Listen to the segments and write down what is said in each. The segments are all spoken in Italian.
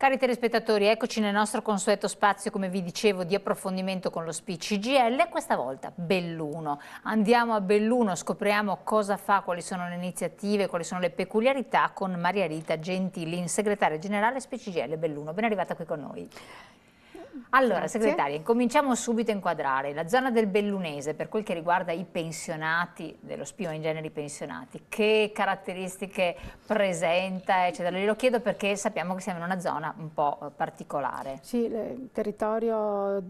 Cari telespettatori, eccoci nel nostro consueto spazio, come vi dicevo, di approfondimento con lo SPIC CGL, questa volta Belluno. Andiamo a Belluno, scopriamo cosa fa, quali sono le iniziative, quali sono le peculiarità con Maria Rita Gentilin, segretaria generale SPIC CGL Belluno. Ben arrivata qui con noi. Allora, Grazie. segretaria, cominciamo subito a inquadrare la zona del Bellunese per quel che riguarda i pensionati, dello Spio in genere i pensionati, che caratteristiche presenta, eccetera. Le chiedo perché sappiamo che siamo in una zona un po' particolare. Sì, il territorio,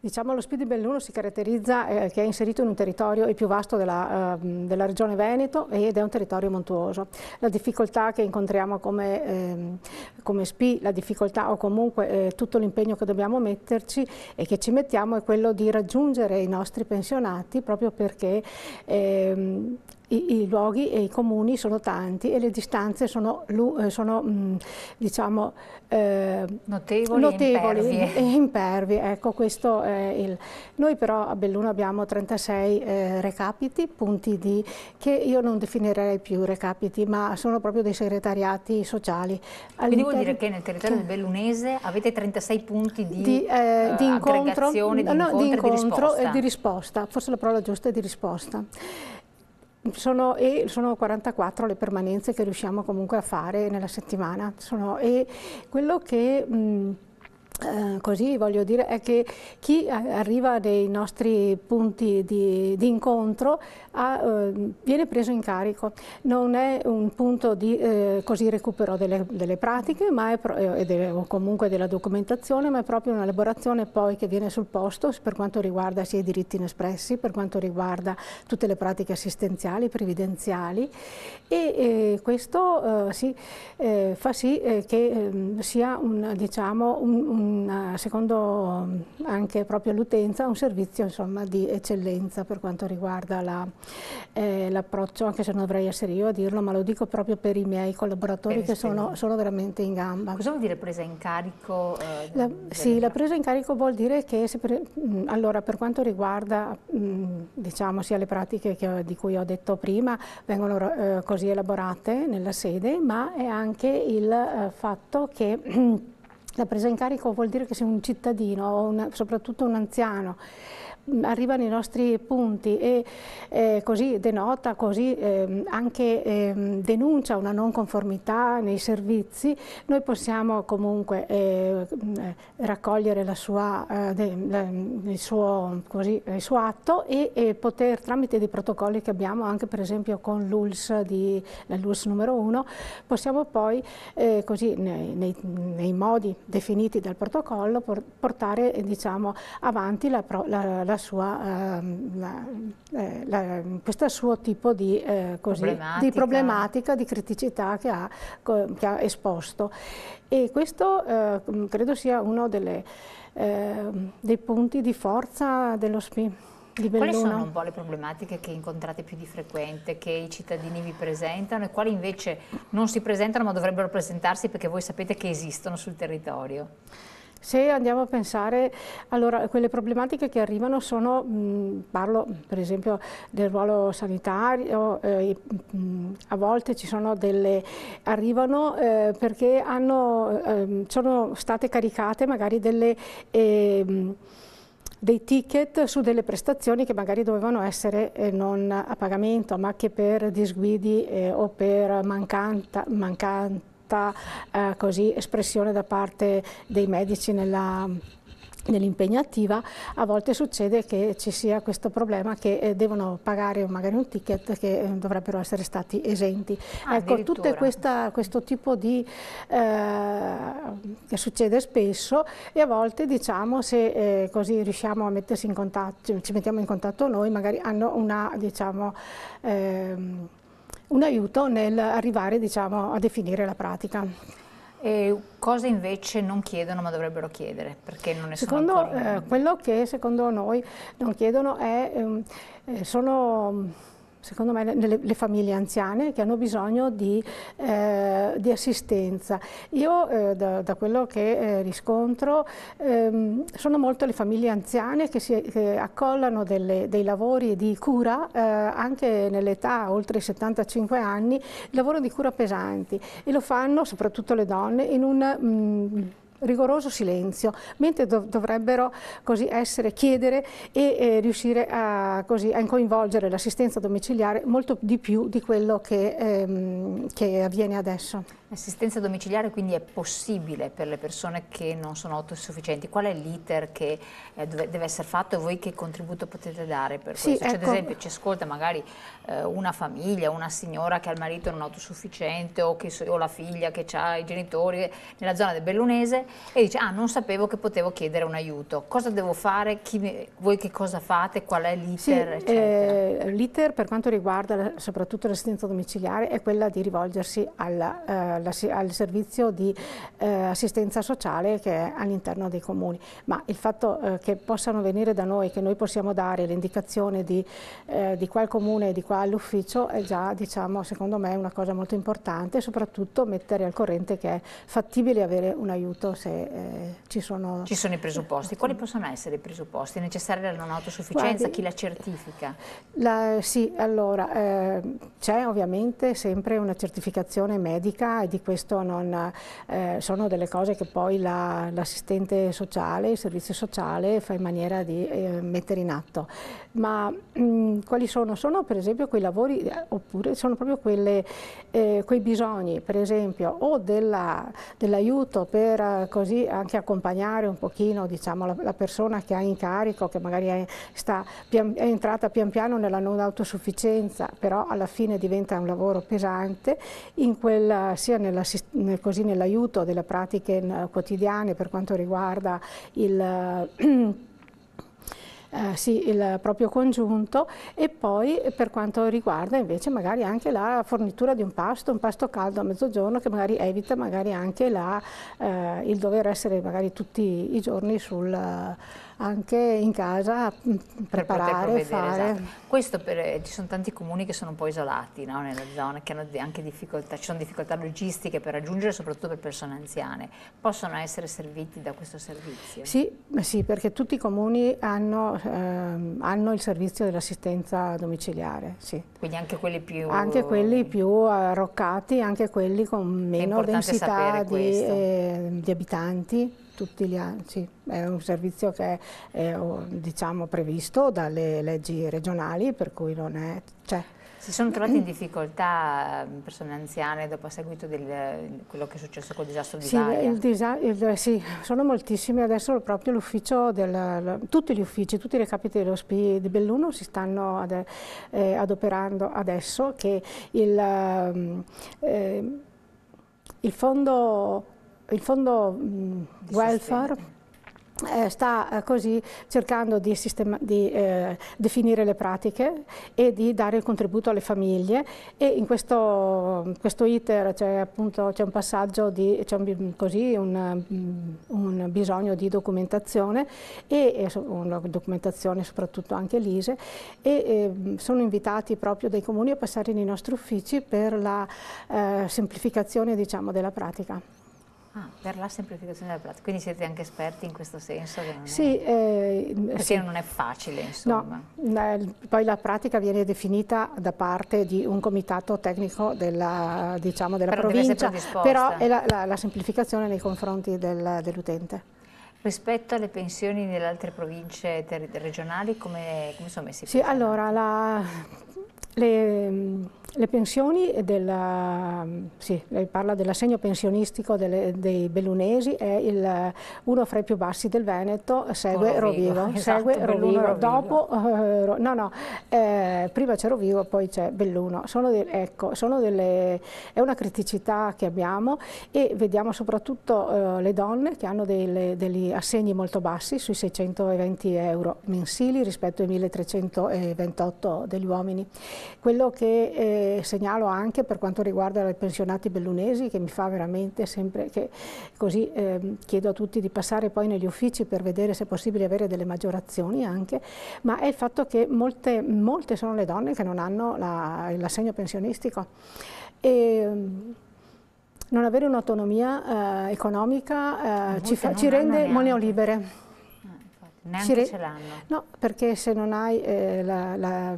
diciamo lo Spio di Belluno si caratterizza eh, che è inserito in un territorio il più vasto della, eh, della, regione Veneto ed è un territorio montuoso. La difficoltà che incontriamo come, eh, come SPI, la difficoltà o comunque eh, tutto l'impegno che dobbiamo metterci e che ci mettiamo è quello di raggiungere i nostri pensionati proprio perché ehm, i, i, luoghi e i comuni sono tanti e le distanze sono, eh, sono mm, diciamo, eh, notevoli, notevoli e impervi. Ecco, questo è il... Noi però a Belluno abbiamo 36 eh, recapiti, punti di, che io non definirei più recapiti, ma sono proprio dei segretariati sociali. Quindi vuol dire che nel territorio che... bellunese avete 36 punti di, di, eh, eh di incontro, di, no, incontri, di, incontro di di risposta, forse la parola giusta è di risposta sono, e sono 44 le permanenze che riusciamo comunque a fare nella settimana. Sono, e quello che... Mh, eh, così voglio dire è che chi arriva dei nostri punti di, di incontro ha, eh, viene preso in carico, non è un punto di eh, così recupero delle, delle pratiche pro, eh, delle, o comunque della documentazione, ma è proprio un'elaborazione poi che viene sul posto per quanto riguarda sia i diritti inespressi, per quanto riguarda tutte le pratiche assistenziali, previdenziali e eh, questo sì, fa sì che ehm, sia un, diciamo, un, un secondo anche proprio l'utenza, un servizio insomma, di eccellenza per quanto riguarda l'approccio, la, eh, anche se non dovrei essere io a dirlo, ma lo dico proprio per i miei collaboratori che sono, sono, veramente in gamba. Cosa vuol dire presa in carico? Eh, la, sì, la presa in carico vuol dire che, pre, mh, mm, allora, per quanto riguarda mh, mm, diciamo, sia le pratiche che, di cui ho detto prima, vengono eh, così elaborate nella sede, ma è anche il eh, fatto che La presa in carico vuol dire che se un cittadino, o una, soprattutto un anziano, arriva nei nostri punti e eh, così denota, così eh, anche eh, denuncia una non conformità nei servizi, noi possiamo comunque eh, eh, raccogliere sua, eh, la, il, suo, così, il, suo, atto e, e, poter tramite dei protocolli che abbiamo anche per esempio con l'ULS, numero 1, possiamo poi così, nei, nei, nei, modi definiti dal protocollo portare diciamo, avanti la, la, la sua, ehm, eh, la, questo suo tipo di, eh, così, problematica. di, problematica. di criticità che ha, che ha esposto. E questo eh, mm, credo sia uno delle, ehm, dei punti di forza dello SPI. Quali sono un po' le problematiche che incontrate più di frequente, che i cittadini vi presentano e quali invece non si presentano ma dovrebbero presentarsi perché voi sapete che esistono sul territorio? Se andiamo a pensare, allora quelle problematiche che arrivano sono, mh, mm, parlo per esempio del ruolo sanitario, eh, mh, mm, a volte ci sono delle, arrivano eh, perché hanno, eh, sono state caricate magari delle... Mh, ehm, dei ticket su delle prestazioni che magari dovevano essere eh, non a pagamento ma che per disguidi eh, o per mancanza, mancante certa eh, così, espressione da parte dei medici nella nell'impegnativa a volte succede che ci sia questo problema che eh, devono pagare magari un ticket che eh, dovrebbero essere stati esenti. Ah, ecco, tutto questa, questo tipo di eh, che succede spesso e a volte diciamo se eh, così riusciamo a mettersi in contatto, ci mettiamo in contatto noi, magari hanno una diciamo ehm, un aiuto arrivare diciamo, a definire la pratica. E cosa invece non chiedono ma dovrebbero chiedere? Perché non ne secondo, ancora... eh, quello che secondo noi non chiedono è, ehm, eh, sono secondo me, nelle le, famiglie anziane che hanno bisogno di, eh, di assistenza. Io, eh, da, da, quello che eh, riscontro, ehm, sono molto le famiglie anziane che si che accollano delle, dei lavori di cura, eh, anche nell'età oltre i 75 anni, lavoro di cura pesanti e lo fanno, soprattutto le donne, in un... Mh, mm, rigoroso silenzio, mentre dov dovrebbero così essere, chiedere e eh, riuscire a, così, a coinvolgere l'assistenza domiciliare molto di più di quello che, ehm, che avviene adesso. Assistenza domiciliare quindi è possibile per le persone che non sono autosufficienti. Qual è l'iter che eh, deve essere fatto e voi che contributo potete dare per sì, questo? Cioè, ecco. Ad esempio ci ascolta magari eh, una famiglia, una signora che ha il marito non autosufficiente o, che, o la figlia che ha i genitori nella zona del Bellunese e dice ah non sapevo che potevo chiedere un aiuto. Cosa devo fare? Chi, voi che cosa fate? Qual è l'iter? Sì, eh, l'iter per quanto riguarda soprattutto l'assistenza domiciliare è quella di rivolgersi alla eh, alla, al servizio di eh, assistenza sociale che è all'interno dei comuni. Ma il fatto eh, che possano venire da noi, che noi possiamo dare l'indicazione di, eh, di qual comune e di qual ufficio è già, diciamo, secondo me una cosa molto importante e soprattutto mettere al corrente che è fattibile avere un aiuto se eh, ci sono... Ci sono i presupposti. Quali possono essere i presupposti? È necessaria la non autosufficienza? Guardi, chi la certifica? La, sì, allora eh, c'è ovviamente sempre una certificazione medica e di questo non, eh, sono delle cose che poi l'assistente la, sociale, il servizio sociale fa in maniera di eh, mettere in atto. Ma mh, mm, quali sono? Sono per esempio quei lavori, eh, oppure sono proprio quelle, eh, quei bisogni, per esempio, o dell'aiuto dell per eh, così anche accompagnare un pochino diciamo, la, la, persona che ha in carico, che magari è, sta, pian, è entrata pian piano nella non autosufficienza, però alla fine diventa un lavoro pesante, in quel, sia così nell'aiuto delle pratiche eh, quotidiane per quanto riguarda il... Eh, eh, sì, il proprio congiunto e poi per quanto riguarda invece magari anche la fornitura di un pasto, un pasto caldo a mezzogiorno che magari evita magari anche la, eh, il dover essere magari tutti i giorni sul anche in casa mm, preparare, fare. Esatto. Questo per, eh, ci sono tanti comuni che sono un po' isolati no? nella zona, che hanno anche difficoltà, ci sono difficoltà logistiche per raggiungere, soprattutto per persone anziane. Possono essere serviti da questo servizio? Sì, eh, sì perché tutti i comuni hanno, ehm, hanno il servizio dell'assistenza domiciliare. Sì. Quindi anche quelli più... Anche quelli più arroccati, anche quelli con meno densità di, eh, di abitanti tutti gli anni, sì. è un servizio che è diciamo, previsto dalle leggi regionali per cui non è... Cioè, si sono trovate in difficoltà ehm, persone anziane dopo a seguito di quello che è successo col disastro di sì, il disa il, sì, sono moltissime. Adesso proprio l'ufficio, tutti gli uffici, tutti i recapiti dell'OSPI di Belluno si stanno ad, eh, adoperando adesso che il, ehm, eh, il fondo il fondo mh, mm, welfare eh, sta eh, così cercando di, di eh, definire le pratiche e di dare il contributo alle famiglie e in questo, questo iter c'è un passaggio di c'è un, un, mm, un, bisogno di documentazione e, e una documentazione soprattutto anche l'ISE e, e, mm, sono invitati proprio dai comuni a passare nei nostri uffici per la eh, semplificazione diciamo, della pratica. Ah, per la semplificazione della pratica, quindi siete anche esperti in questo senso? sì, è... Eh, perché sì. non è facile insomma. No, eh, poi la pratica viene definita da parte di un comitato tecnico della, diciamo, della però provincia, però è la, la, la, semplificazione nei confronti del, dell'utente. Rispetto alle pensioni nelle altre province regionali, come, come sono messi? Sì, allora, la, le le pensioni, della, sì, lei parla dell'assegno pensionistico delle, dei bellunesi, è il, uno fra i più bassi del Veneto, segue Rovigo. Rovigo, esatto, segue Belluno, Rovigo. Dopo, eh, no, no, eh, prima c'è Rovigo, poi c'è Belluno. Sono de, ecco, sono delle, è una criticità che abbiamo e vediamo soprattutto eh, le donne che hanno delle, degli assegni molto bassi, sui 620 euro mensili rispetto ai 1328 degli uomini. Quello che eh, segnalo anche per quanto riguarda i pensionati bellunesi che mi fa veramente sempre che così eh, chiedo a tutti di passare poi negli uffici per vedere se è possibile avere delle maggiorazioni anche, ma è il fatto che molte, molte sono le donne che non hanno l'assegno la, pensionistico. E, ehm, non avere un'autonomia eh, economica eh, ci, fa, ci rende monolibere. libere. Neanche ah, ce l'hanno. No, perché se non hai eh, la, la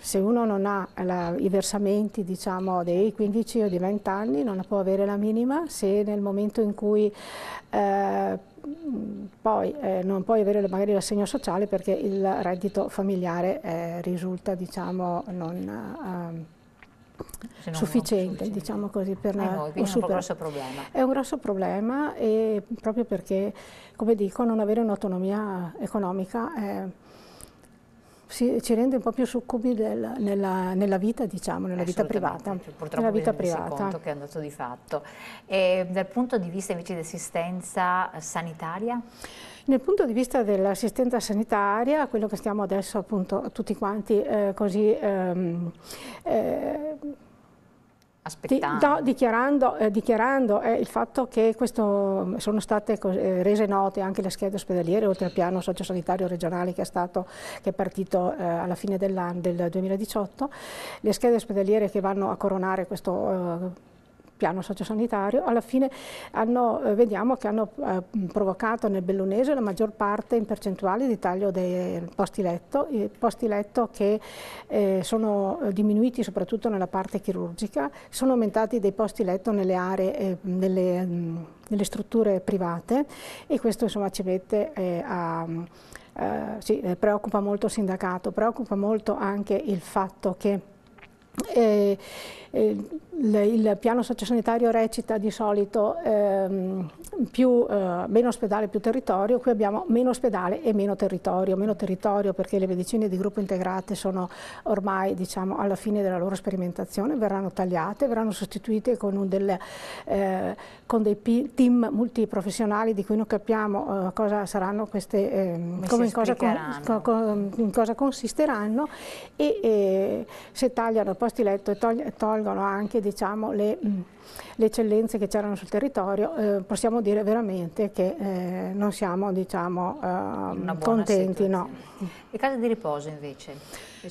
se uno non ha la, i versamenti diciamo, dei 15 o di 20 anni non può avere la minima, se nel momento in cui eh, poi eh, non puoi avere magari l'assegno sociale perché il reddito familiare eh, risulta diciamo, non... Eh, sufficiente, non sufficiente, diciamo così, per eh no, è un super... grosso problema. È un grosso problema e proprio perché, come dico, non avere un'autonomia economica è si, ci rende un po' più succubi del, nella, nella, vita, diciamo, nella vita privata. Purtroppo nella vita privata. conto che è andato di fatto. E dal punto di vista invece di assistenza sanitaria? Nel punto di vista dell'assistenza sanitaria, quello che stiamo adesso appunto tutti quanti eh, così... Ehm, eh, aspettando. no, dichiarando, eh, dichiarando eh, il fatto che questo, mm, sono state eh, rese note anche le schede ospedaliere, oltre al piano sociosanitario regionale che è, stato, che è partito eh, alla fine del 2018, le schede ospedaliere che vanno a coronare questo eh, piano sociosanitario, alla fine hanno, eh, vediamo che hanno eh, provocato nel bellunese la maggior parte in percentuale di taglio dei posti letto, i posti letto che eh, sono eh, diminuiti soprattutto nella parte chirurgica, sono aumentati dei posti letto nelle aree, eh, nelle, mh, nelle, strutture private e questo insomma ci mette eh, a... sì, preoccupa molto il sindacato, preoccupa molto anche il fatto che eh, eh, il, il, piano sociosanitario recita di solito ehm, più, eh, meno ospedale più territorio, qui abbiamo meno ospedale e meno territorio, meno territorio perché le medicine di gruppo integrate sono ormai diciamo, alla fine della loro sperimentazione, verranno tagliate, verranno sostituite con, del, eh, con dei team multiprofessionali di cui non capiamo eh, cosa saranno queste, eh, come, cosa, con, con, cosa, consisteranno e se tagliano poi posti letto e tolgono anche diciamo, le, mm, le, eccellenze che c'erano sul territorio, eh, possiamo dire veramente che eh, non siamo diciamo, eh, contenti. No. Le case di riposo invece?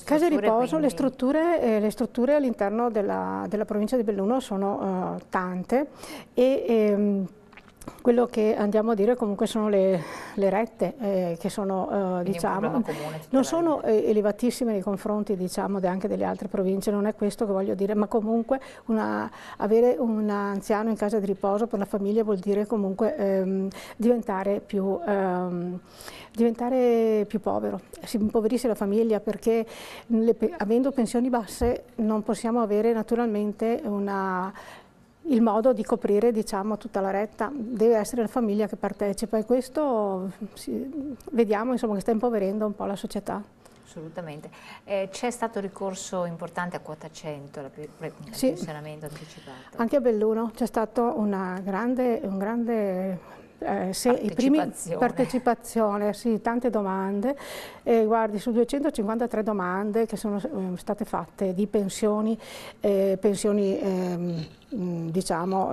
Case di riposo, quindi... le strutture, eh, strutture all'interno della, della, provincia di Belluno sono eh, tante e ehm, quello che andiamo a dire comunque sono le, le rette eh, che sono, eh, diciamo, mm, non sono eh, elevatissime nei confronti diciamo, anche delle altre province, non è questo che voglio dire, ma comunque una, avere un anziano in casa di riposo per la famiglia vuol dire comunque ehm, diventare, più, ehm, diventare, più, povero, si impoverisce la famiglia perché le, avendo pensioni basse non possiamo avere naturalmente una il modo di coprire diciamo, tutta la retta, deve essere la famiglia che partecipa e questo si, vediamo insomma, che sta impoverendo un po' la società. Assolutamente. Eh, C'è stato ricorso importante a quota 100, il pre sì. anticipato. Anche a Belluno c'è stato grande, un grande eh, se i primi partecipazione, sì, tante domande. Eh, guardi, su 253 domande che sono eh, state fatte di pensioni, eh, pensioni ehm, diciamo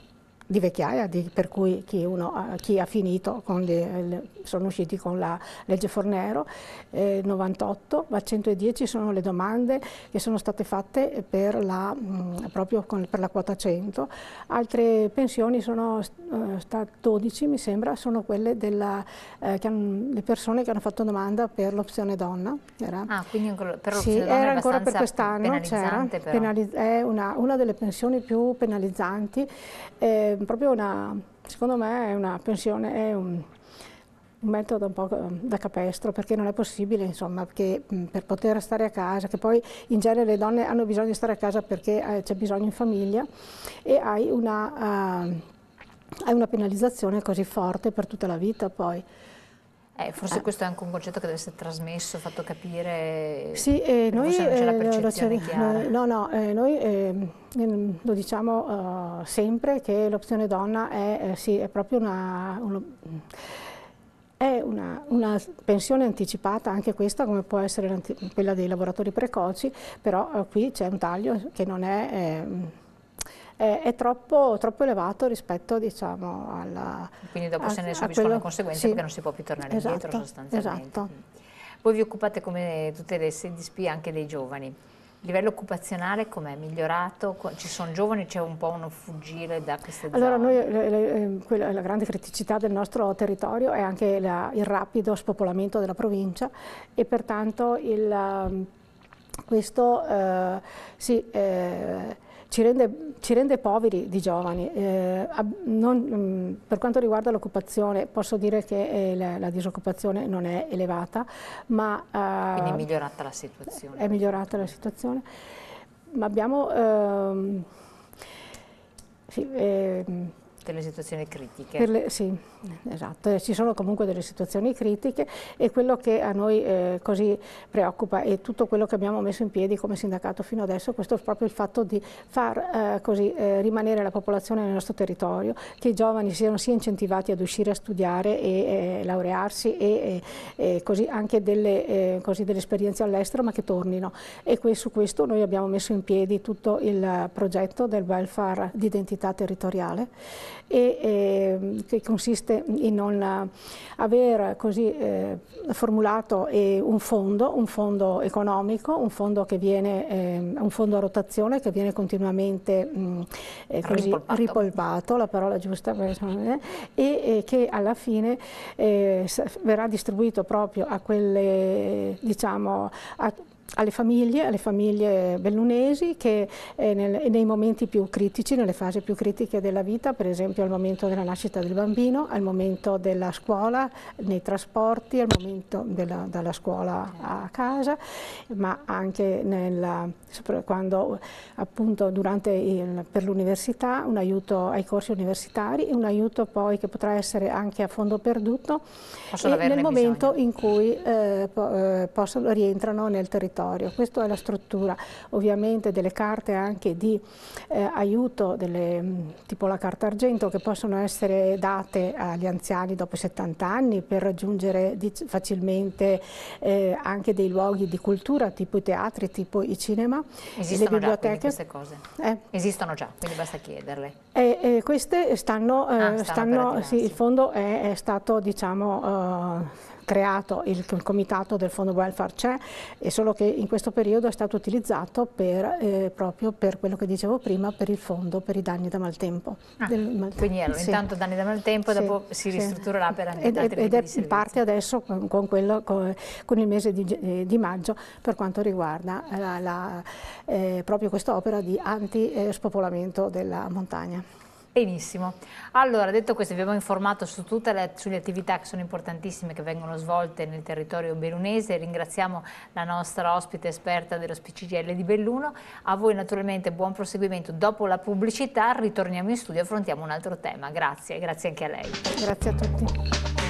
eh, di vecchiaia, di, per cui chi, uno, eh, chi, ha finito, con le, le, sono usciti con la legge Fornero, eh, 98, ma 110 sono le domande che sono state fatte per la, mh, mm, proprio con, per la quota 100, altre pensioni sono eh, 12 mi sembra, sono quelle delle eh, persone che hanno fatto domanda per l'opzione donna. Era. Ah, quindi per l'opzione sì, donna era ancora per quest'anno, c'era, è una, una, delle pensioni più penalizzanti. Eh, proprio una, secondo me è una pensione, è un, un metodo un po' da capestro perché non è possibile insomma che mm, per poter stare a casa che poi in genere le donne hanno bisogno di stare a casa perché eh, c'è bisogno in famiglia e hai una, uh, hai una penalizzazione così forte per tutta la vita poi. Eh, forse eh. questo è anche un concetto che deve essere trasmesso, fatto capire. Sì, eh, noi eh, noi, no, no, eh, noi ehm, ehm, lo diciamo uh, sempre che l'opzione donna è, sì, è proprio una, uno, è una, una, pensione anticipata, anche questa come può essere quella dei lavoratori precoci, però qui c'è un taglio che non è ehm, eh, è troppo, troppo, elevato rispetto diciamo, alla, Quindi dopo a, se ne subiscono quello, conseguenze sì, perché non si può più tornare esatto, indietro sostanzialmente. Esatto. Mm. Voi vi occupate come tutte le SDSP anche dei giovani. A livello occupazionale com'è? Migliorato? Ci sono giovani? C'è un po' uno fuggire da queste zone? Allora noi, le, le, ehm, quella, la grande criticità del nostro territorio è anche la, il rapido spopolamento della provincia e pertanto il, ehm, questo eh, sì, eh, ci rende, ci rende poveri di giovani. Eh, non, mm, per quanto riguarda l'occupazione posso dire che eh, la, la, disoccupazione non è elevata, ma... Eh, Quindi è migliorata la situazione. È migliorata la situazione, ma abbiamo... Ehm, sì, ehm, le situazioni critiche. Le, sì, esatto, ci sono comunque delle situazioni critiche e quello che a noi eh, così preoccupa e tutto quello che abbiamo messo in piedi come sindacato fino adesso, questo è proprio il fatto di far eh, così, eh, rimanere la popolazione nel nostro territorio, che i giovani siano sia incentivati ad uscire a studiare e eh, laurearsi e, e, così anche delle, eh, così delle esperienze all'estero ma che tornino e que su questo noi abbiamo messo in piedi tutto il progetto del welfare di identità territoriale e, eh, che consiste in non aver così eh, formulato eh, un fondo, un fondo economico, un fondo, che viene, ehm, un fondo a rotazione che viene continuamente mh, mm, eh, così, ripolpato. ripolpato. la parola giusta, eh, e, e che alla fine eh, verrà distribuito proprio a quelle, diciamo, a, alle famiglie, alle famiglie bellunesi che eh, nel, nei momenti più critici, nelle fasi più critiche della vita, per esempio al momento della nascita del bambino, al momento della scuola, nei trasporti, al momento della, dalla scuola a casa, ma anche nella, quando, appunto, il, per l'università, un aiuto ai corsi universitari, e un aiuto poi che potrà essere anche a fondo perduto e nel momento bisogno. in cui eh, po eh, possono, rientrano nel territorio territorio. Questa è la struttura ovviamente delle carte anche di eh, aiuto, delle, mm, tipo la carta argento, che possono essere date agli anziani dopo 70 anni per raggiungere facilmente eh, anche dei luoghi di cultura, tipo i teatri, tipo i cinema, Esistono le biblioteche. Già queste cose? Eh? Esistono già, quindi basta chiederle. queste stanno, eh, ah, stanno, stanno sì, il fondo è, è stato diciamo... Uh, creato il, il comitato del fondo welfare c'è, è solo che in questo periodo è stato utilizzato per, eh, proprio per quello che dicevo prima, per il fondo per i danni da maltempo. Ah, maltempo. Quindi erano sì. intanto danni da maltempo, sì, dopo si sì. ristrutturerà per andare ed, altri ed è in parte adesso con, con, quello, con, con il mese di, eh, di, maggio per quanto riguarda la, la, eh, proprio quest'opera di antispopolamento eh, della montagna. Benissimo, allora detto questo vi abbiamo informato su tutte le, sulle attività che sono importantissime che vengono svolte nel territorio bellunese, ringraziamo la nostra ospite esperta dello SPCGL di Belluno, a voi naturalmente buon proseguimento, dopo la pubblicità ritorniamo in studio e affrontiamo un altro tema, grazie, grazie anche a lei. Grazie a tutti.